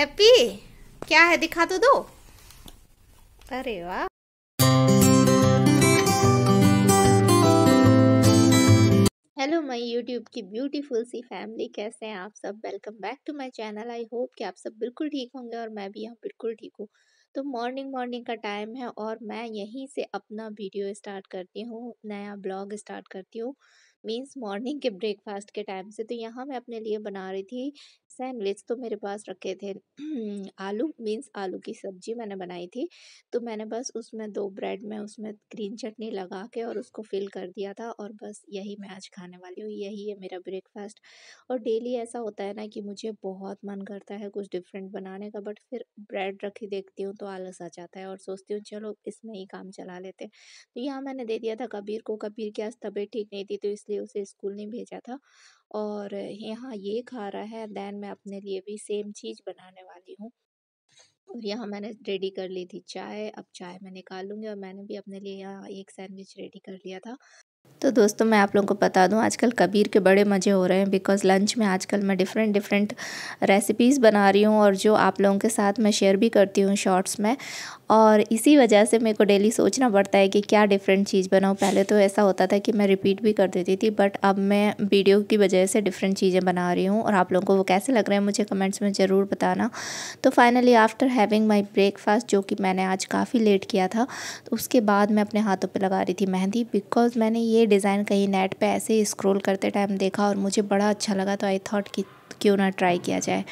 Happy क्या है दिखा तो दो अरे वाह हेलो माय यूट्यूब की ब्यूटीफुल सी फैमिली कैसे हैं आप सब welcome back to my channel I hope कि आप सब बिल्कुल ठीक होंगे और मैं भी यहाँ बिल्कुल ठीक हूँ तो मॉर्निंग मॉर्निंग का टाइम है और मैं यहीं से अपना वीडियो स्टार्ट करती हूँ नया ब्लॉग स्टार्ट करती हूँ मीन्स मॉर्निंग के ब्रेकफास्ट के टाइम से तो यहाँ मैं अपने लिए बना रही थी सैंडविच तो मेरे पास रखे थे आलू मीन्स आलू की सब्जी मैंने बनाई थी तो मैंने बस उसमें दो ब्रेड में उसमें ग्रीन चटनी लगा के और उसको फिल कर दिया था और बस यही मैं आज खाने वाली हूँ यही है मेरा ब्रेकफास्ट और डेली ऐसा होता है ना कि मुझे बहुत मन करता है कुछ डिफरेंट बनाने का बट फिर ब्रेड रखी देखती हूँ तो आलस आ जाता है और सोचती हूँ चलो इसमें ही काम चला लेते तो यहाँ मैंने दे दिया था कबीर को कबीर की आज तबीयत ठीक नहीं थी तो इसलिए उसे स्कूल नहीं भेजा था और यहाँ ये खा रहा है देन मैं अपने लिए भी सेम चीज़ बनाने वाली हूँ और यहाँ मैंने रेडी कर ली थी चाय अब चाय मैं निकाल और मैंने भी अपने लिए यहाँ एक सैंडविच रेडी कर लिया था तो दोस्तों मैं आप लोगों को बता दूं आजकल कबीर के बड़े मज़े हो रहे हैं बिकॉज़ लंच में आजकल मैं डिफ़रेंट डिफ़रेंट रेसिपीज़ बना रही हूँ और जो आप लोगों के साथ मैं शेयर भी करती हूँ शॉर्ट्स में और इसी वजह से मेरे को डेली सोचना पड़ता है कि क्या डिफरेंट चीज़ बनाऊँ पहले तो ऐसा होता था कि मैं रिपीट भी कर देती थी बट अब मैं वीडियो की वजह से डिफरेंट चीज़ें बना रही हूँ और आप लोगों को वो कैसे लग रहे हैं मुझे कमेंट्स में ज़रूर बताना तो finally after having my breakfast जो कि मैंने आज काफ़ी लेट किया था तो उसके बाद मैं अपने हाथों पर लगा रही थी मेहंदी बिकॉज़ मैंने ये डिज़ाइन कहीं नेट पे ऐसे ही स्क्रोल करते टाइम देखा और मुझे बड़ा अच्छा लगा तो आई थॉट कि क्यों ना ट्राई किया जाए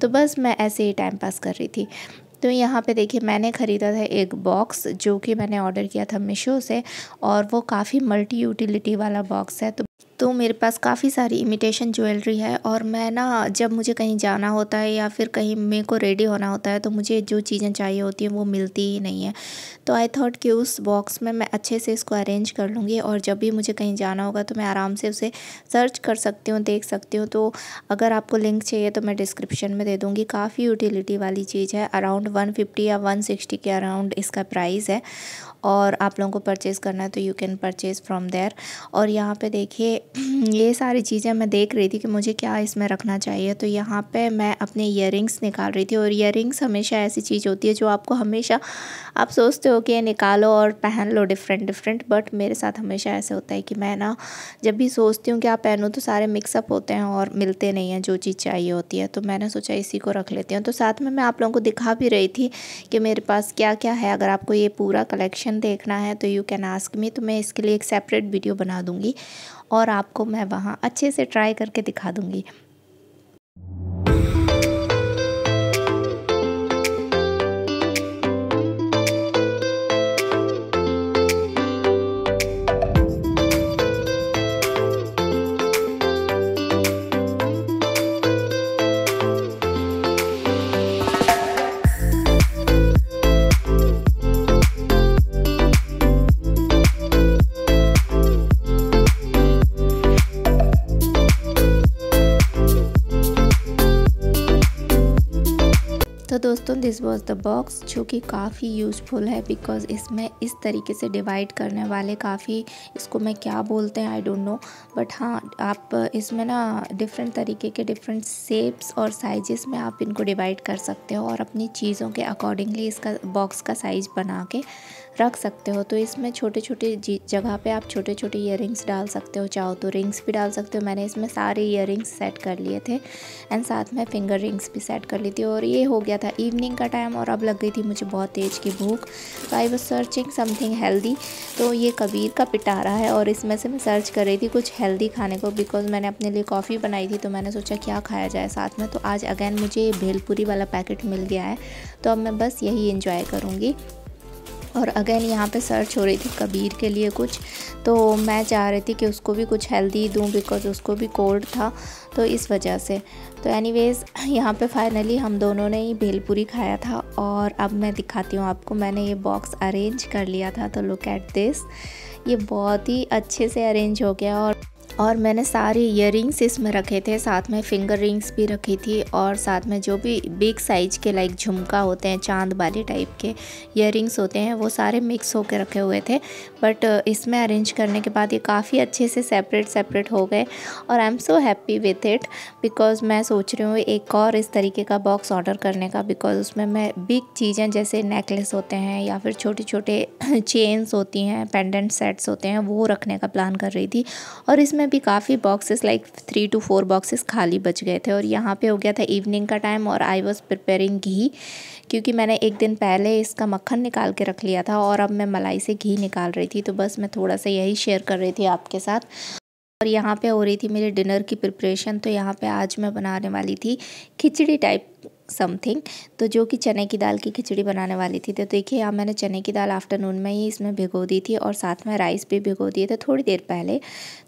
तो बस मैं ऐसे ही टाइम पास कर रही थी तो यहाँ पे देखिए मैंने ख़रीदा था एक बॉक्स जो कि मैंने ऑर्डर किया था मीशो से और वो काफ़ी मल्टी यूटिलिटी वाला बॉक्स है तो तो मेरे पास काफ़ी सारी इमिटेशन ज्वेलरी है और मैं ना जब मुझे कहीं जाना होता है या फिर कहीं मेरे को रेडी होना होता है तो मुझे जो चीज़ें चाहिए होती हैं वो मिलती ही नहीं है तो आई थॉट कि उस बॉक्स में मैं अच्छे से इसको अरेंज कर लूँगी और जब भी मुझे कहीं जाना होगा तो मैं आराम से उसे सर्च कर सकती हूँ देख सकती हूँ तो अगर आपको लिंक चाहिए तो मैं डिस्क्रिप्शन में दे दूँगी काफ़ी यूटिलिटी वाली चीज़ है अराउंड वन या वन के अराउंड इसका प्राइस है और आप लोगों को परचेज़ करना है तो you can purchase from there और यहाँ पे देखिए ये सारी चीज़ें मैं देख रही थी कि मुझे क्या इसमें रखना चाहिए तो यहाँ पे मैं अपने इयर निकाल रही थी और इयर हमेशा ऐसी चीज़ होती है जो आपको हमेशा आप सोचते हो कि निकालो और पहन लो डिफरेंट डिफरेंट बट मेरे साथ हमेशा ऐसे होता है कि मैं ना जब भी सोचती हूँ कि आप पहनो तो सारे मिक्सअप होते हैं और मिलते नहीं हैं जो चीज़ चाहिए होती है तो मैंने सोचा इसी को रख लेती हूँ तो साथ में मैं आप लोगों को दिखा भी रही थी कि मेरे पास क्या क्या है अगर आपको ये पूरा कलेक्शन रिएक्शन देखना है तो यू कैन आस्क मी तो मैं इसके लिए एक सेपरेट वीडियो बना दूँगी और आपको मैं वहाँ अच्छे से ट्राई करके दिखा दूँगी दोस्तों दिस वॉज द बॉक्स जो कि काफ़ी यूज़फुल है बिकॉज़ इसमें इस तरीके से डिवाइड करने वाले काफ़ी इसको मैं क्या बोलते हैं आई डोंट नो बट हाँ आप इसमें ना डिफरेंट तरीके के डिफरेंट सेप्स और साइजेस में आप इनको डिवाइड कर सकते हो और अपनी चीज़ों के अकॉर्डिंगली इसका बॉक्स का साइज़ बना के रख सकते हो तो इसमें छोटे छोटे जगह पे आप छोटे छोटे इयर डाल सकते हो चाहो तो रिंग्स भी डाल सकते हो मैंने इसमें सारे इयर सेट कर लिए थे एंड साथ में फिंगर रिंग्स भी सेट कर ली थी और ये हो गया था इवनिंग का टाइम और अब लग गई थी मुझे बहुत तेज़ की भूख तो I was searching something healthy तो ये कबीर का पिटारा है और इसमें से मैं सर्च कर रही थी कुछ हेल्दी खाने को बिकॉज मैंने अपने लिए कॉफ़ी बनाई थी तो मैंने सोचा क्या खाया जाए साथ में तो आज अगेन मुझे भेलपुरी वाला पैकेट मिल गया है तो अब मैं बस यही इंजॉय करूँगी और अगेन यहाँ पे सर्च हो रही थी कबीर के लिए कुछ तो मैं चाह रही थी कि उसको भी कुछ हेल्दी दूँ बिकॉज़ उसको भी कोल्ड था तो इस वजह से तो एनीवेज़ यहाँ पे फाइनली हम दोनों ने ही भेलपूरी खाया था और अब मैं दिखाती हूँ आपको मैंने ये बॉक्स अरेंज कर लिया था तो लुक एट दिस ये बहुत ही अच्छे से अरेंज हो गया और और मैंने सारे इयर इसमें रखे थे साथ में फिंगर रिंग्स भी रखी थी और साथ में जो भी बिग साइज के लाइक झुमका होते हैं चांद वाले टाइप के इयर होते हैं वो सारे मिक्स होकर रखे हुए थे बट uh, इसमें अरेंज करने के बाद ये काफ़ी अच्छे से सेपरेट सेपरेट हो गए और I am so happy with it because मैं सोच रही हूँ एक और इस तरीके का बॉक्स ऑर्डर करने का बिकॉज उसमें मैं बिग चीज़ें जैसे नेकलेस होते हैं या फिर छोटे छोटे चेन्स होती हैं पेंडेंट सेट्स होते हैं वो रखने का प्लान कर रही थी और इसमें भी काफ़ी boxes like three two four boxes खाली बच गए थे और यहाँ पे हो गया था इवनिंग का टाइम और आई वाज प्रिपेयरिंग घी क्योंकि मैंने एक दिन पहले इसका मक्खन निकाल के रख लिया था और अब मैं मलाई से घी निकाल रही थी तो बस मैं थोड़ा सा यही शेयर कर रही थी आपके साथ और यहाँ पर हो रही थी मेरे डिनर की प्रिपरेशन तो यहाँ पर आज मैं बनाने वाली थी खिचड़ी टाइप समथिंग तो जो कि चने की दाल की खिचड़ी बनाने वाली थी तो देखिए यहाँ मैंने चने की दाल आफ्टरनून में ही इसमें भिगो दी थी और साथ में राइस भी भिगो दिए थे थोड़ी देर पहले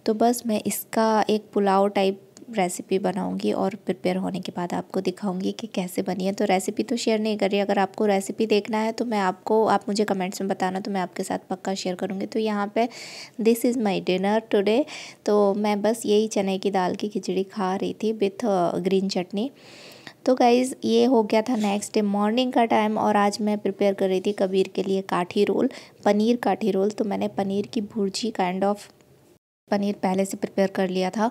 तो बस मैं इसका एक पुलाव टाइप रेसिपी बनाऊंगी और प्रिपेयर होने के बाद आपको दिखाऊंगी कि कैसे बनी है तो रेसिपी तो शेयर नहीं कर रही अगर आपको रेसिपी देखना है तो मैं आपको आप मुझे कमेंट्स में बताना तो मैं आपके साथ पक्का शेयर करूँगी तो यहाँ पे this is my dinner today तो मैं बस यही चने की दाल की खिचड़ी खा रही थी विथ ग्रीन uh, चटनी तो गाइज़ ये हो गया था नेक्स्ट डे मॉर्निंग का टाइम और आज मैं प्रिपेयर कर रही थी कबीर के लिए काठी रोल पनीर काठी रोल तो मैंने पनीर की भुर्जी काइंड ऑफ पनीर पहले से प्रिपेयर कर लिया था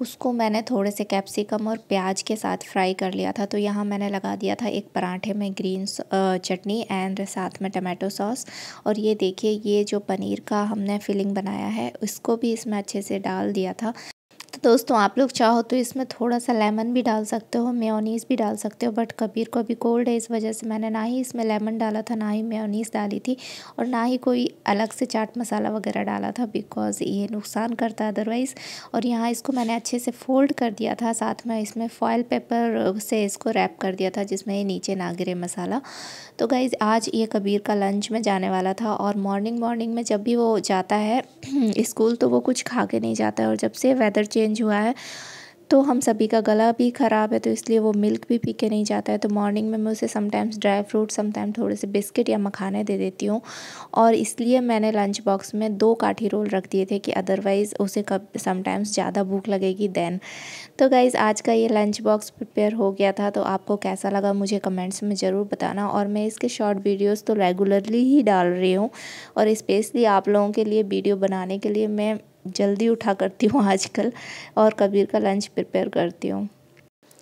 उसको मैंने थोड़े से कैप्सिकम और प्याज के साथ फ्राई कर लिया था तो यहाँ मैंने लगा दिया था एक पराठे में ग्रीन चटनी एंड साथ में टमाटो सॉस और ये देखिए ये जो पनीर का हमने फिलिंग बनाया है उसको भी इसमें अच्छे से डाल दिया था दोस्तों आप लोग चाहो तो इसमें थोड़ा सा लेमन भी डाल सकते हो मेयोनीज़ भी डाल सकते हो बट कबीर को अभी कोल्ड है इस वजह से मैंने ना ही इसमें लेमन डाला था ना ही मेयोनीज़ डाली थी और ना ही कोई अलग से चाट मसाला वगैरह डाला था बिकॉज़ ये नुकसान करता है अदरवाइज़ और यहाँ इसको मैंने अच्छे से फोल्ड कर दिया था साथ में इसमें फॉयल पेपर से इसको रैप कर दिया था जिसमें ये नीचे ना गिरे मसाला तो गाइज़ आज ये कबीर का लंच में जाने वाला था और मॉर्निंग मॉर्निंग में जब भी वो जाता है स्कूल तो वो कुछ खा के नहीं जाता है और जब से वेदर चेंज चेंज हुआ है तो हम सभी का गला भी ख़राब है तो इसलिए वो मिल्क भी पी के नहीं जाता है तो मॉर्निंग में मैं उसे समटाइम्स ड्राई फ्रूट समटाइम थोड़े से बिस्किट या मखाने दे देती हूँ और इसलिए मैंने लंच बॉक्स में दो काठी रोल रख दिए थे कि अदरवाइज़ उसे कब समटाइम्स ज़्यादा भूख लगेगी दैन तो गाइज़ आज का ये लंच बॉक्स प्रिपेयर हो गया था तो आपको कैसा लगा मुझे कमेंट्स में ज़रूर बताना और मैं इसके शॉर्ट वीडियोज़ तो रेगुलरली ही डाल रही हूँ और इस्पेसली आप लोगों के लिए वीडियो बनाने के लिए मैं जल्दी उठा करती हूँ आजकल और कबीर का लंच प्रिपेयर करती हूँ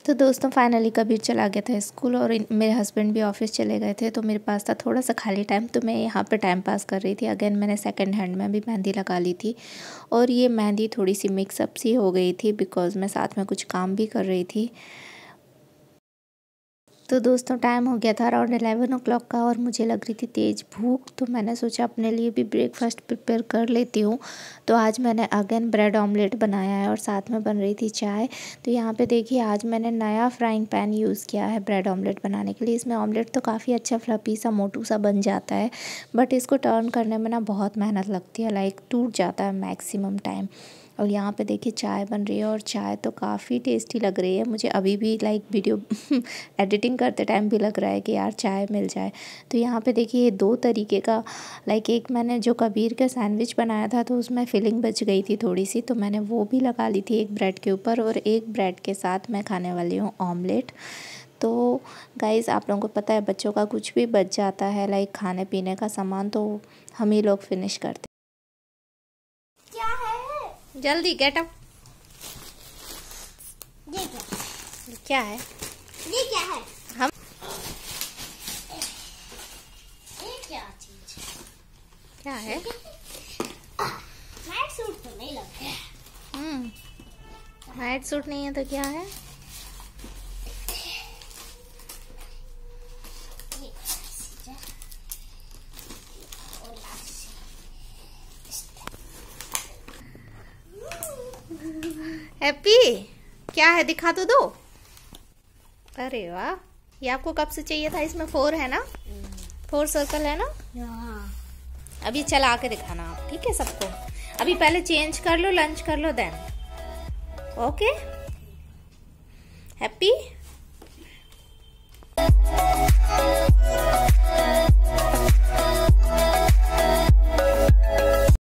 तो दोस्तों फाइनली कबीर चला गया था स्कूल और मेरे हस्बैंड भी ऑफिस चले गए थे तो मेरे पास था थोड़ा सा खाली टाइम तो मैं यहाँ पे टाइम पास कर रही थी अगेन मैंने सेकंड हैंड में भी मेहंदी लगा ली थी और ये मेहंदी थोड़ी सी मिक्सअप सी हो गई थी बिकॉज़ मैं साथ में कुछ काम भी कर रही थी तो दोस्तों टाइम हो गया था अराउंड एलेवन ओ क्लॉक का और मुझे लग रही थी तेज़ भूख तो मैंने सोचा अपने लिए भी ब्रेकफास्ट प्रिपेयर कर लेती हूँ तो आज मैंने अगेन ब्रेड ऑमलेट बनाया है और साथ में बन रही थी चाय तो यहाँ पे देखिए आज मैंने नया फ्राइंग पैन यूज़ किया है ब्रेड ऑमलेट बनाने के लिए इसमें ऑमलेट तो काफ़ी अच्छा फ्लपी सा मोटू सा बन जाता है बट इसको टर्न करने में ना बहुत मेहनत लगती है लाइक टूट जाता है मैक्सिमम टाइम और यहाँ पे देखिए चाय बन रही है और चाय तो काफ़ी टेस्टी लग रही है मुझे अभी भी लाइक वीडियो एडिटिंग करते टाइम भी लग रहा है कि यार चाय मिल जाए तो यहाँ पे देखिए ये दो तरीके का लाइक एक मैंने जो कबीर का सैंडविच बनाया था तो उसमें फिलिंग बच गई थी थोड़ी सी तो मैंने वो भी लगा ली थी एक ब्रेड के ऊपर और एक ब्रेड के साथ मैं खाने वाली हूँ ऑमलेट तो गाइज़ आप लोगों को पता है बच्चों का कुछ भी बच जाता है लाइक खाने पीने का सामान तो हम ही लोग फिनिश करते जल्दी गेट अप ये क्या ये क्या है ये क्या है हम ये क्या चीज क्या है मैट सूट तो नहीं लग रहा हम्म मैट सूट नहीं है तो क्या है हैप्पी क्या है दिखा तो दो अरे वाह ये आपको कब से चाहिए था इसमें फोर है ना फोर सर्कल है ना हाँ। अभी चला के दिखाना आप ठीक है सबको अभी पहले चेंज कर लो लंच कर लो देन ओके हैप्पी